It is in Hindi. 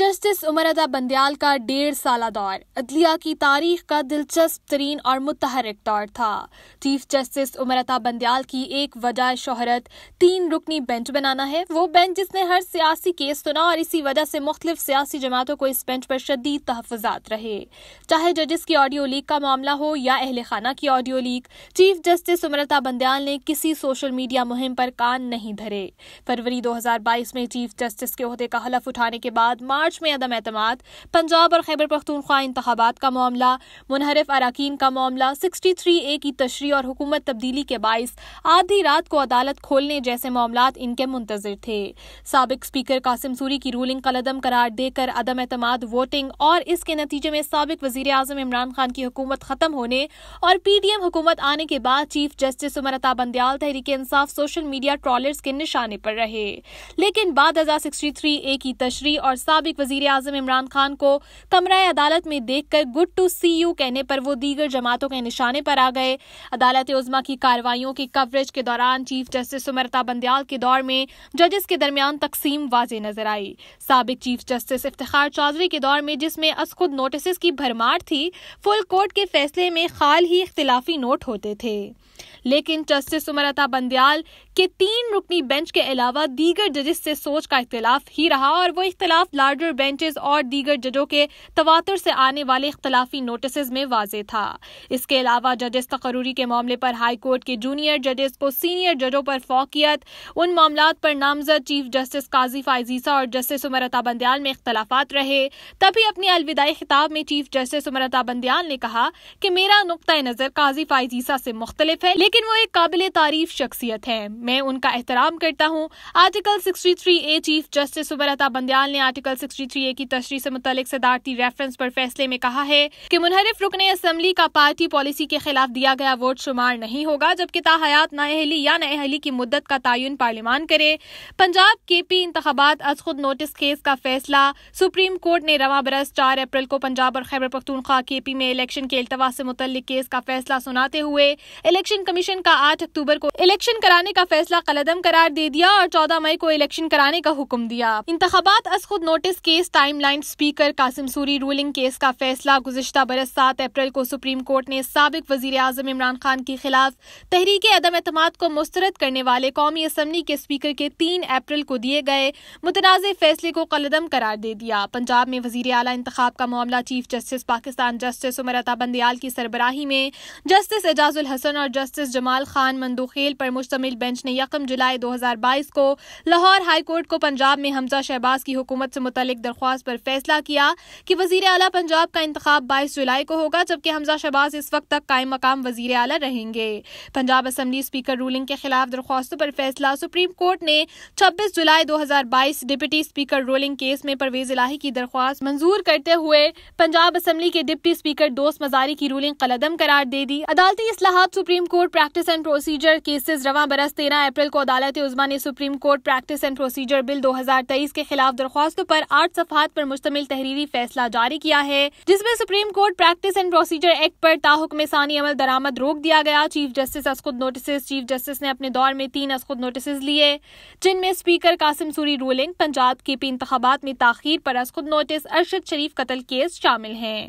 जस्टिस उमर अदा बंदयाल का डेढ़ साल दौर अदलिया की तारीख का दिलचस्प तरीन और मुतहरक दौर था चीफ जस्टिस उमर अदा बंदयाल की एक वजह शोहरत तीन रुकनी बेंच बनाना है वो बेंच जिसने हर सियासी केस सुना और इसी वजह से मुख्तलिफ सियासी जमातों को इस बेंच पर शदीद तहफात रहे चाहे जजिस की ऑडियो लीक का मामला हो या अहल खाना की audio leak chief justice Umar Bandial ने किसी सोशल मीडिया मुहिम पर कान नहीं धरे फरवरी दो हजार बाईस में चीफ जस्टिस के अहदे का हलफ उठाने के बाद मार्च मार्च में अदम एतम पंजाब और खैबर पख्तूनख्वा इंतबात का मामला मुनहरफ अरकान का मामला सिक्सटी थ्री ए की तशरी और हुकूमत तब्दीली के बायस आधी रात को अदालत खोलने जैसे मामला इनके मुंतजर थे सबक स्पीकर कासिम सूरी की रूलिंग कलदम करार देकर अदम एतम वोटिंग और इसके नतीजे में सबक वजीर अजम इमरान खान की हुकूमत खत्म होने और पी डी एम हुकूमत आने के बाद चीफ जस्टिस उमरता बंदयाल तहरीक इंसाफ सोशल मीडिया ट्रॉलर्स के निशाने पर रहे लेकिन बाद हजार सिक्सटी थ्री ए की तशरी और सबक वजीर आजम इमरान खान को कमरा अदालत में देखकर गुड टू सी यू कहने पर वो दीगर जमातों के निशाने पर आ गए अदालत उजमा की कार्रवाईओं की कवरेज के दौरान चीफ जस्टिस सुमरता बंदयाल के दौर में जजेस के दरमियान तकसीम वाजे नजर आई सबक चीफ जस्टिस इफ्तार चौधरी के दौर में जिसमें असखुद नोटिस की भरमार थी फुल कोर्ट के फैसले में खाल ही इख्तिलाफी नोट होते थे लेकिन जस्टिस सुमरता बंदयाल कि तीन रुकनी बेंच के अलावा दीगर जजेस से सोच का इख्तलाफ ही रहा और वो इख्तलाफ लार्जर बेंचेस और दीगर जजों के तवातर से आने वाले इख्तलाफी नोटिस में वाज था इसके अलावा जजेस तकरूरी के मामले पर हाईकोर्ट के जूनियर जजेस को सीनियर जजों पर फोकियत उन मामला पर नामजद चीफ जस्टिस काजी फाइजीसा और जस्टिस उमरता बंदयाल में इख्तलाफा रहे तभी अपनी अलविदाई खिताब में चीफ जस्टिस उमरता बंदयाल ने कहा कि मेरा नुकतः नज़र काजी फाइजीसा से मुख्तलिफ है लेकिन वो एक काबिल तारीफ शख्सियत है मैं उनका एहतराम करता हूं आर्टिकल 63 ए चीफ जस्टिस सुबरता बंदयाल ने आर्टिकल 63 ए की तशरी से मुतल सदारती रेफरेंस पर फैसले में कहा है कि मुनहरफ रुकन असम्बली का पार्टी पॉलिसी के खिलाफ दिया गया वोट शुमार नहीं होगा जबकि ताहयात नाअहली या नाअहली की मुद्दत का तयन पार्लियमान करे पंजाब के पी इंतबात अज खुद नोटिस केस का फैसला सुप्रीम कोर्ट ने रवा बरस चार अप्रैल को पंजाब और खैबर पख्तूनख्वा के पी में इलेक्शन के अल्तवा से मुतल केस का फैसला सुनाते हुए इलेक्शन कमीशन का आठ अक्टूबर को इलेक्शन कराने का फैसला कलदम करार दे दिया और चौदह मई को इलेक्शन कराने का हुक्म दिया इंतबात अस खुद notice case timeline speaker Qasim Suri ruling case का फैसला गुजशत बरस सात अप्रैल को सुप्रीम कोर्ट ने सबक वजीर अजम इमरान खान के खिलाफ तहरीक अदम एतम को मुस्तरद करने वाले कौमी असम्बली के स्पीकर के तीन अप्रैल को दिए गए मुतनाज़ फैसले को कलदम करार दे दिया पंजाब में वजीर अला इंतब का मामला chief justice Pakistan justice Umar Ata Bandial की सरबराही में जस्टिस एजाजुल हसन और जस्टिस जमाल खान मंदोखेल पर मुश्तमिल बेंच बेंच ने यकम जुलाई 2022 को लाहौर हाई कोर्ट को पंजाब में हमजा शहबाज की हुकूमत से मुतल दरख्वास्त पर फैसला किया कि वजीर अला पंजाब का इंतबाब बाईस जुलाई को होगा जबकि हमजा शहबाज इस वक्त तक कायम मकाम वजीर अला रहेंगे पंजाब असम्बली स्पीकर रूलिंग के खिलाफ दरख्वास्तों पर फैसला सुप्रीम कोर्ट ने छब्बीस जुलाई दो हजार बाईस डिप्टी स्पीकर रूलिंग केस में परवेज इलाही की दरख्वास्त मंजूर करते हुए पंजाब असम्बली के डिप्टी स्पीकर दोस्त मजारी की रूलिंग कलदम करार दे दी अदालती असलाहत supreme court practice and procedure cases रवा बरस तेरह तेरह अप्रैल को अदालत उजमा ने supreme court practice and procedure bill 2023 के खिलाफ दरख्वास्तों पर आठ सफहत पर मुश्तमिल तहरीरी फैसला जारी किया है जिसमें supreme court practice and procedure act पर में सानी अमल दरामद रोक दिया गया चीफ जस्टिस असखुद नोटिस चीफ जस्टिस ने अपने दौर में तीन असखुद नोटिस लिए जिनमें speaker Qasim Suri ruling Punjab K P इंतबात में ताखिर पर असखुद नोटिस अरशद शरीफ कतल केस शामिल हैं